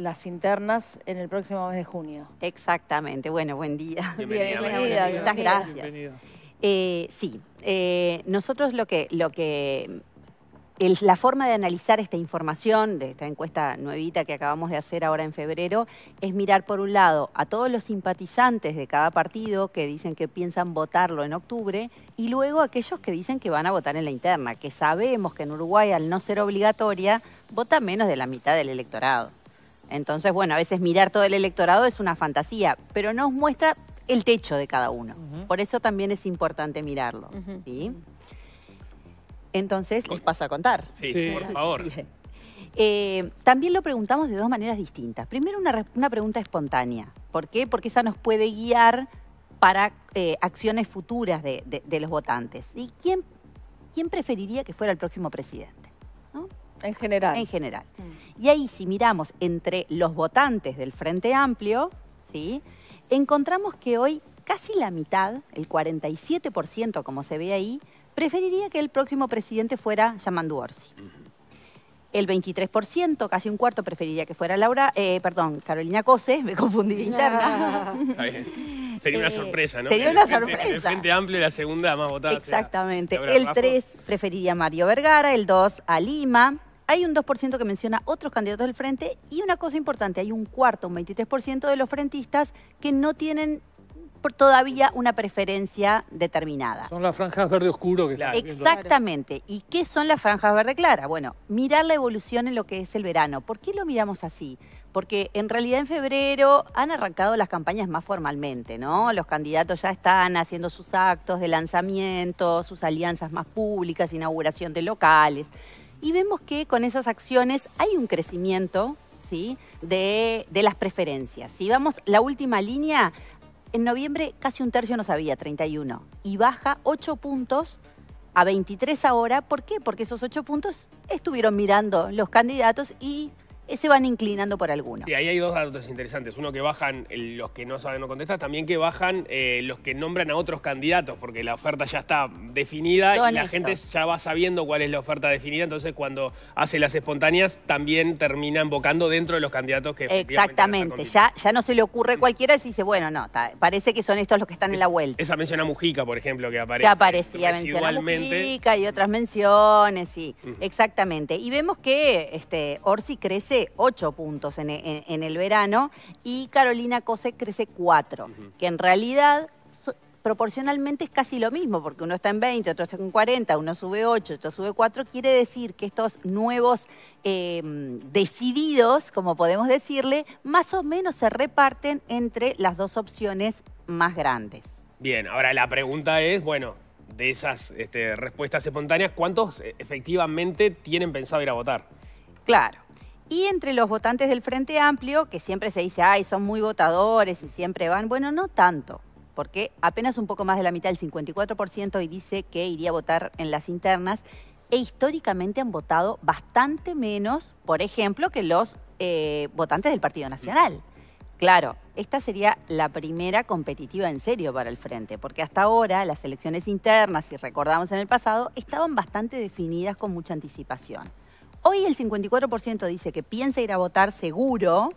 las internas en el próximo mes de junio. Exactamente. Bueno, buen día. Bienvenida. Muchas gracias. Eh, sí, eh, nosotros lo que, lo que la forma de analizar esta información, de esta encuesta nuevita que acabamos de hacer ahora en febrero, es mirar por un lado a todos los simpatizantes de cada partido que dicen que piensan votarlo en octubre y luego aquellos que dicen que van a votar en la interna, que sabemos que en Uruguay al no ser obligatoria vota menos de la mitad del electorado. Entonces, bueno, a veces mirar todo el electorado es una fantasía, pero nos muestra el techo de cada uno. Por eso también es importante mirarlo. Entonces, les paso a contar. Sí, por favor. Eh, también lo preguntamos de dos maneras distintas. Primero, una, una, pregunta espontánea. ¿Por qué? Porque esa nos puede guiar para eh, acciones futuras de, de, los votantes. ¿Y quién, quién preferiría que fuera el próximo presidente? En general. En general. Mm. Y ahí si miramos entre los votantes del Frente Amplio, ¿sí? encontramos que hoy casi la mitad, el 47% como se ve ahí, preferiría que el próximo presidente fuera Yamandu Orsi. El 23%, casi un cuarto, preferiría que fuera Laura, eh, perdón, Carolina Cose, me confundí de interna. Sería una eh, sorpresa, ¿no? Sería una sorpresa. El frente, Amplio es la segunda más votada. Exactamente. el 3 preferiría Mario Vergara, el 2 a Lima, hay un 2% que menciona otros candidatos del frente y una cosa importante, hay un cuarto, un 23% de los frentistas que no tienen todavía una preferencia determinada. Son las franjas verde oscuro que claro. Exactamente. ¿Y qué son las franjas verde clara? Bueno, mirar la evolución en lo que es el verano. ¿Por qué lo miramos así? Porque en realidad en febrero han arrancado las campañas más formalmente, ¿no? Los candidatos ya están haciendo sus actos de lanzamiento, sus alianzas más públicas, inauguración de locales y vemos que con esas acciones hay un crecimiento ¿sí? de, de las preferencias. Si vamos la última línea, en noviembre casi un tercio no sabía, 31, y baja 8 puntos a 23 ahora. ¿Por qué? Porque esos 8 puntos estuvieron mirando los candidatos y eh, se van inclinando por alguno. Sí, ahí hay dos datos interesantes. Uno que bajan eh, los que no saben no contestan, también que bajan eh, los que nombran a otros candidatos, porque la oferta ya está definida y la gente ya va sabiendo cuál es la oferta definida, entonces cuando hace las espontáneas también termina invocando dentro de los candidatos que... Exactamente, ya, ya no se le ocurre cualquiera si dice, bueno, no, parece que son estos los que están en la vuelta. Esa mención a Mujica, por ejemplo, que aparece. Que aparecía, menciona Mujica y otras menciones, sí, exactamente. Y vemos que este, Orsi crece 8 puntos en, el verano y Carolina Cose crece 4, que en realidad proporcionalmente es casi lo mismo, porque uno está en 20, otro está en 40, uno sube 8, otro sube 4, quiere decir que estos nuevos em, decididos, como podemos decirle, más o menos se reparten entre las dos opciones más grandes. Bien, ahora la pregunta es, bueno, de esas este, respuestas espontáneas, ¿cuántos eh, efectivamente tienen pensado ir a votar? Claro. Y entre los votantes del Frente Amplio, que siempre se dice, ay, son muy votadores y siempre van, bueno, no tanto, porque apenas un poco más de la mitad, el 54%, y dice que iría a votar en las internas, e históricamente han votado bastante menos, por ejemplo, que los eh, votantes del Partido Nacional. Claro, esta sería la primera competitiva en serio para el Frente, porque hasta ahora las elecciones internas, si recordamos en el pasado, estaban bastante definidas con mucha anticipación. Hoy el 54% dice que piensa ir a votar seguro.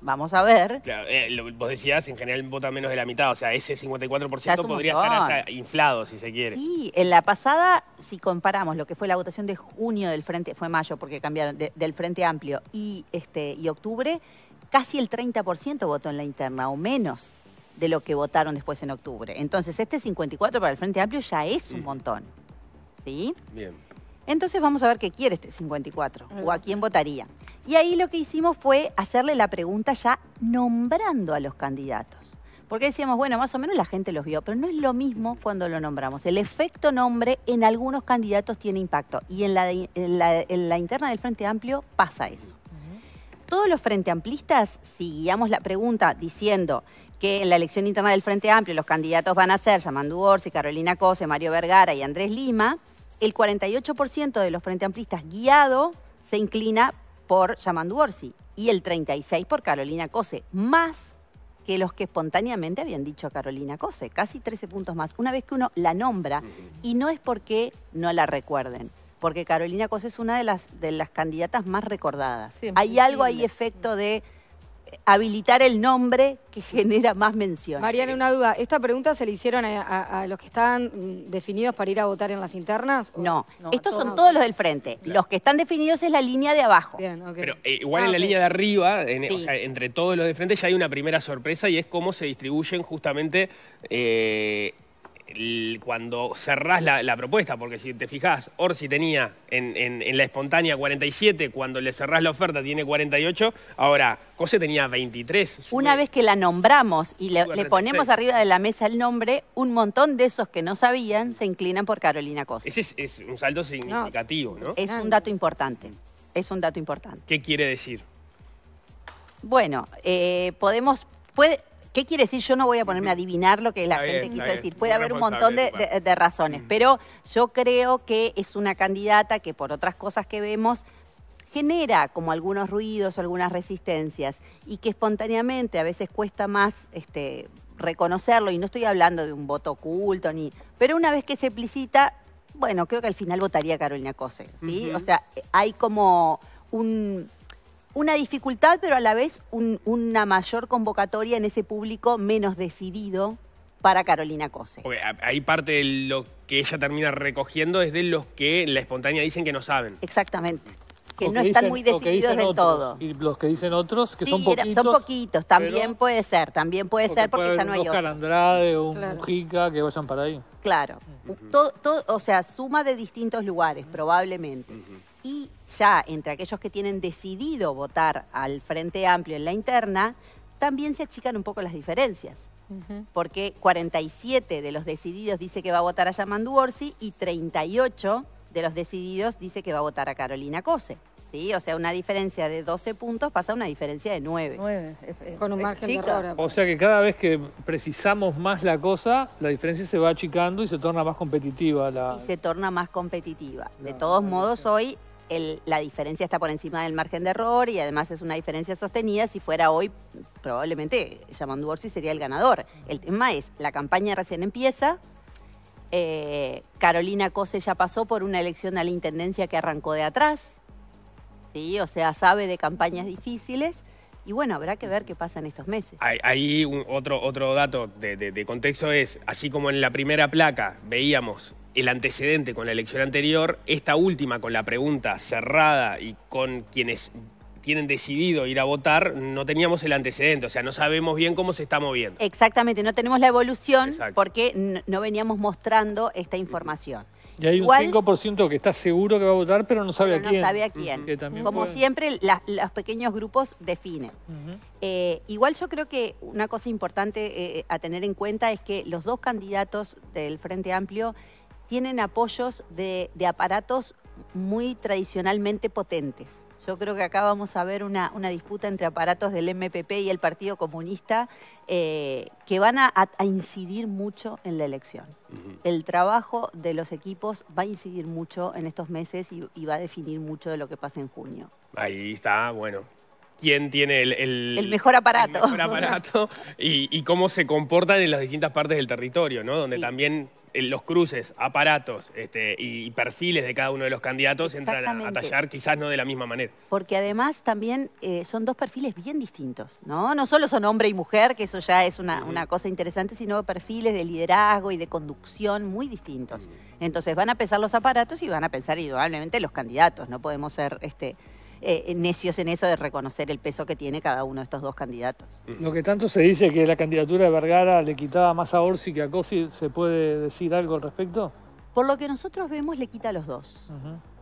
Vamos a ver. Eh, vos decías, en general vota menos de la mitad, o sea, ese 54% podría estar hasta inflado, si se quiere. Sí, en la pasada, si comparamos lo que fue la votación de junio del Frente, fue mayo porque cambiaron, del Frente Amplio y, este, y octubre, casi el 30% votó en la interna o menos de lo que votaron después en octubre. Entonces, este 54 para el Frente Amplio ya es un montón. ¿Sí? Bien. Entonces vamos a ver qué quiere este 54 o a quién votaría. Y ahí lo que hicimos fue hacerle la pregunta ya nombrando a los candidatos. Porque decíamos, bueno, más o menos la gente los vio, pero no es lo mismo cuando lo nombramos. El efecto nombre en algunos candidatos tiene impacto y en la, interna del Frente Amplio pasa eso. Todos los Frente Amplistas, si guiamos la pregunta diciendo que en la elección interna del Frente Amplio los candidatos van a ser Yamandu Orsi, Carolina Cose, Mario Vergara y Andrés Lima, el 48% de los frente amplistas guiado se inclina por Yamandu Orsi y el 36% por Carolina Cose, más que los que espontáneamente habían dicho a Carolina Cose, casi 13 puntos más, una vez que uno la nombra, y no es porque no la recuerden, porque Carolina Cose es una de las, de las candidatas más recordadas. Hay algo ahí efecto de habilitar el nombre que genera más mención. Mariana, una duda. ¿Esta pregunta se le hicieron a, los que están mm, definidos para ir a votar en las internas? No. estos son todos los del frente. Los que están definidos es la línea de abajo. Pero eh, igual ah, en la línea de arriba, entre todos los de frente, ya hay una primera sorpresa y es cómo se distribuyen justamente... Eh, cuando cerrás la, propuesta, porque si te fijás, Orsi tenía en, la espontánea 47, cuando le cerrás la oferta tiene 48, ahora Cose tenía 23. Una vez que la nombramos y le, ponemos arriba de la mesa el nombre, un montón de esos que no sabían se inclinan por Carolina Cose. Ese es, un salto significativo, ¿no? Es un dato importante, es un dato importante. ¿Qué quiere decir? Bueno, eh, podemos... Puede, ¿Qué quiere decir? Yo no voy a ponerme a adivinar lo que la gente quiso decir. Puede haber un montón de, razones, mm. pero yo creo que es una candidata que por otras cosas que vemos genera como algunos ruidos, algunas resistencias y que espontáneamente a veces cuesta más este, reconocerlo y no estoy hablando de un voto oculto ni, pero una vez que se explicita, bueno, creo que al final votaría Carolina Cose, ¿sí? O sea, hay como un una dificultad, pero a la vez una mayor convocatoria en ese público menos decidido para Carolina Cose. Hay ahí parte de lo que ella termina recogiendo es de los que en la espontánea dicen que no saben. Exactamente. Que no están muy decididos del todo. Y los que dicen otros, que son poquitos. Son poquitos, también puede ser, también puede ser porque ya no hay otros. o un que vayan para ahí. Claro. todo, o sea, suma de distintos lugares, probablemente y ya entre aquellos que tienen decidido votar al Frente Amplio en la interna, también se achican un poco las diferencias. Porque 47 de los decididos dice que va a votar a Yamandu Orsi y 38 de los decididos dice que va a votar a Carolina Cose. ¿sí? O sea, una diferencia de 12 puntos pasa a una diferencia de 9. 9. Con un margen de error. O sea que cada vez que precisamos más la cosa, la diferencia se va achicando y se torna más competitiva. La... Y se torna más competitiva. de todos modos, hoy la diferencia está por encima del margen de error y además es una diferencia sostenida. Si fuera hoy, probablemente Yamandu Orsi sería el ganador. El tema es, la campaña recién empieza. Eh, Carolina Cose ya pasó por una elección a la intendencia que arrancó de atrás. ¿sí? O sea, sabe de campañas difíciles. Y bueno, habrá que ver qué pasa en estos meses. Ahí otro, otro dato de contexto es, así como en la primera placa veíamos el antecedente con la elección anterior, esta última con la pregunta cerrada y con quienes tienen decidido ir a votar, no teníamos el antecedente, o sea, no sabemos bien cómo se está moviendo. Exactamente, no tenemos la evolución porque no veníamos mostrando esta información. Y hay un 5% que está seguro que va a votar, pero no sabe a quién. No sabe a quién. Como siempre, los pequeños grupos definen. Eh, igual yo creo que una cosa importante eh, a tener en cuenta es que los dos candidatos del Frente Amplio tienen apoyos de, aparatos muy tradicionalmente potentes. Yo creo que acá vamos a ver una, disputa entre aparatos del MPP y el Partido Comunista eh, que van a, incidir mucho en la elección. El trabajo de los equipos va a incidir mucho en estos meses y, va a definir mucho de lo que pasa en junio. Ahí está, bueno. ¿Quién tiene el, mejor aparato? aparato y, cómo se comportan en las distintas partes del territorio, ¿no? Donde también los cruces, aparatos este, y perfiles de cada uno de los candidatos entran a, tallar quizás no de la misma manera. Porque además también eh, son dos perfiles bien distintos, ¿no? No solo son hombre y mujer, que eso ya es una, cosa interesante, sino perfiles de liderazgo y de conducción muy distintos. Entonces van a pensar los aparatos y van a pensar indudablemente los candidatos, no podemos ser... Este, eh, necios en eso de reconocer el peso que tiene cada uno de estos dos candidatos. Lo que tanto se dice que la candidatura de Vergara le quitaba más a Orsi que a Cosi, ¿se puede decir algo al respecto? Por lo que nosotros vemos, le quita a los dos.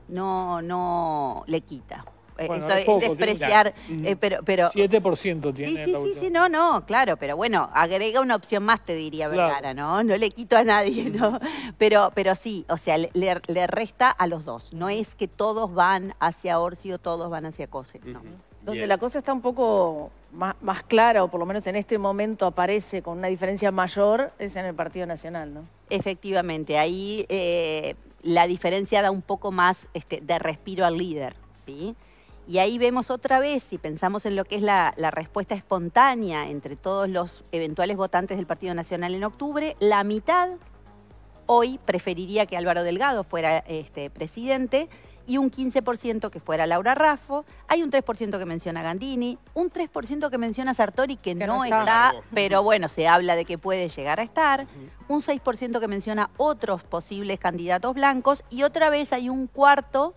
No, no le quita. Eh, eso es poco, despreciar, eh, pero, pero... 7% tiene. Sí, sí, sí, no, no, claro, pero bueno, agrega una opción más, te diría Vergara, ¿no? No le quito a nadie, ¿no? Pero, pero sí, o sea, le, resta a los dos. No es que todos van hacia Orsi o todos van hacia Cose, ¿no? Donde la cosa está un poco más, clara, o por lo menos en este momento aparece con una diferencia mayor, es en el Partido Nacional, ¿no? Efectivamente, ahí eh, la diferencia da un poco más este, de respiro al líder, ¿sí? Y ahí vemos otra vez, si pensamos en lo que es la, respuesta espontánea entre todos los eventuales votantes del Partido Nacional en octubre, la mitad hoy preferiría que Álvaro Delgado fuera este, presidente y un 15% que fuera Laura Raffo, hay un 3% que menciona Gandini, un 3% que menciona Sartori que, no, está, está, pero bueno, se habla de que puede llegar a estar, un 6% que menciona otros posibles candidatos blancos y otra vez hay un cuarto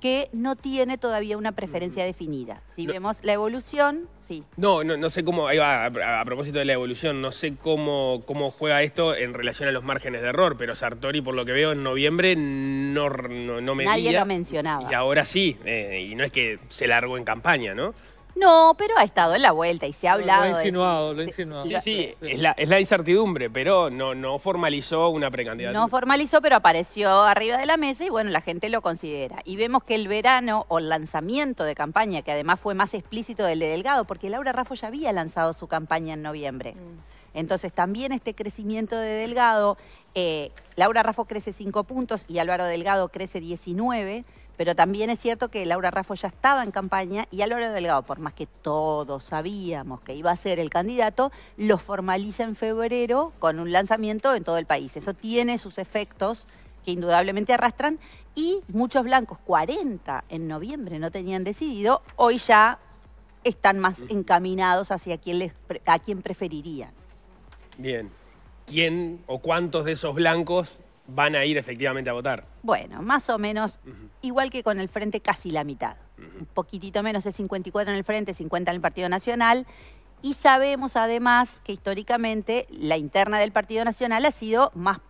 que no tiene todavía una preferencia mm. definida. Si vemos la evolución, sí. No, no, sé cómo, a, propósito de la evolución, no sé cómo, cómo juega esto en relación a los márgenes de error, pero Sartori, por lo que veo, en noviembre no, no, me Nadie lo mencionaba. Y ahora sí, eh, y no es que se largó en campaña, ¿no? No, pero ha estado en la vuelta y se ha hablado. Lo ha insinuado, lo ha insinuado. Sí, es la, es la incertidumbre, pero no, no formalizó una precandidatura. No formalizó, pero apareció arriba de la mesa y bueno, la gente lo considera. Y vemos que el verano o el lanzamiento de campaña, que además fue más explícito del de Delgado, porque Laura Raffo ya había lanzado su campaña en noviembre. Mm. Entonces también este crecimiento de Delgado, eh, Laura Raffo crece 5 puntos y Álvaro Delgado crece 19 pero también es cierto que Laura Raffo ya estaba en campaña y Álvaro Delgado, por más que todos sabíamos que iba a ser el candidato, lo formaliza en febrero con un lanzamiento en todo el país. Eso tiene sus efectos que indudablemente arrastran y muchos blancos, 40 en noviembre no tenían decidido, hoy ya están más mm. encaminados hacia quién, a quién preferirían. Bien. ¿Quién o cuántos de esos blancos van a ir efectivamente a votar. Bueno, más o menos, igual que con el Frente, casi la mitad. Un poquitito menos, de 54 en el Frente, 50 en el Partido Nacional. Y sabemos además que históricamente la interna del Partido Nacional ha sido más,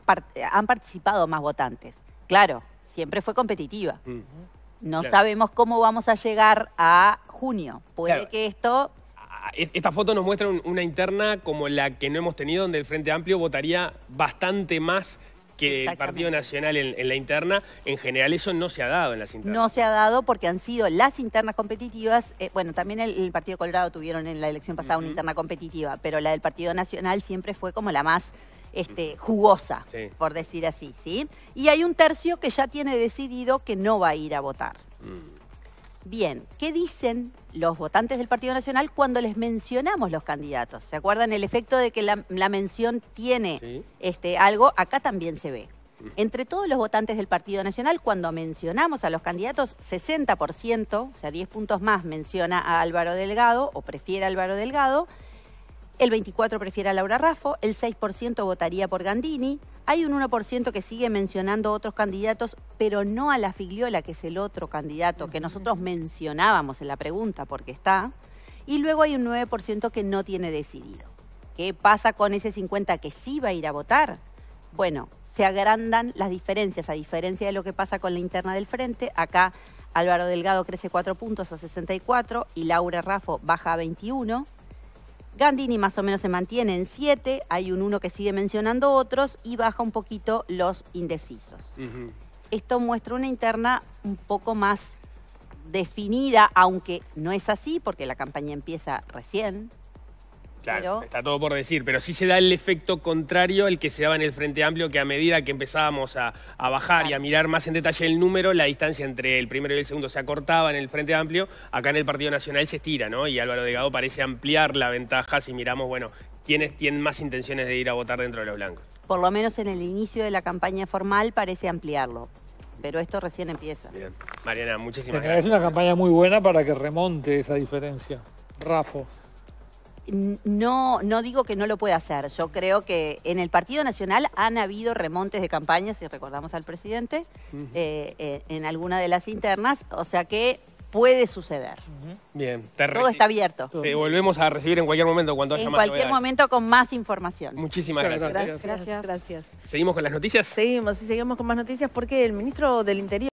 han participado más votantes. Claro, siempre fue competitiva. No sabemos cómo vamos a llegar a junio. Puede que esto ah, e-, esta foto nos muestra una interna como la que no hemos tenido, donde el Frente Amplio votaría bastante más que el Partido Nacional en, la interna, en general eso no se ha dado en las internas. No se ha dado porque han sido las internas competitivas, eh, bueno, también el, Partido Colorado tuvieron en la elección pasada una interna competitiva, pero la del Partido Nacional siempre fue como la más este, jugosa, por decir así, ¿sí? Y hay un tercio que ya tiene decidido que no va a ir a votar. Mm. Bien, ¿qué dicen los votantes del Partido Nacional cuando les mencionamos los candidatos? ¿Se acuerdan el efecto de que la, mención tiene este, algo? Acá también se ve. Entre todos los votantes del Partido Nacional, cuando mencionamos a los candidatos, 60%, o sea, 10 puntos más, menciona a Álvaro Delgado o prefiere a Álvaro Delgado, el 24% prefiere a Laura Raffo, el 6% votaría por Gandini, hay un 1% que sigue mencionando otros candidatos, pero no a la Figliola, que es el otro candidato que nosotros mencionábamos en la pregunta porque está. Y luego hay un 9% que no tiene decidido. ¿Qué pasa con ese 50 que sí va a ir a votar? Bueno, se agrandan las diferencias, a diferencia de lo que pasa con la interna del frente. Acá Álvaro Delgado crece 4 puntos a 64 y Laura Raffo baja a 21. Gandini más o menos se mantiene en 7, hay un uno que sigue mencionando otros y baja un poquito los indecisos. Esto muestra una interna un poco más definida, aunque no es así porque la campaña empieza recién. Claro, está todo por decir, pero sí se da el efecto contrario al que se daba en el Frente Amplio, que a medida que empezábamos a, bajar y a mirar más en detalle el número, la distancia entre el primero y el segundo se acortaba en el Frente Amplio, acá en el Partido Nacional se estira, ¿no? Y Álvaro Degado parece ampliar la ventaja si miramos, bueno, quiénes tienen más intenciones de ir a votar dentro de los blancos. Por lo menos en el inicio de la campaña formal parece ampliarlo pero esto recién empieza. Bien. Mariana, muchísimas gracias. Es una campaña muy buena para que remonte esa diferencia. Rafo no, no digo que no lo pueda hacer. Yo creo que en el Partido Nacional han habido remontes de campaña, si recordamos al presidente, eh, eh, en alguna de las internas. O sea que puede suceder. Bien. Todo está abierto. Te volvemos a recibir en cualquier momento cuando haya En cualquier momento con más información. Muchísimas gracias. Gracias. gracias. gracias. ¿Seguimos con las noticias? Seguimos y seguimos con más noticias porque el ministro del Interior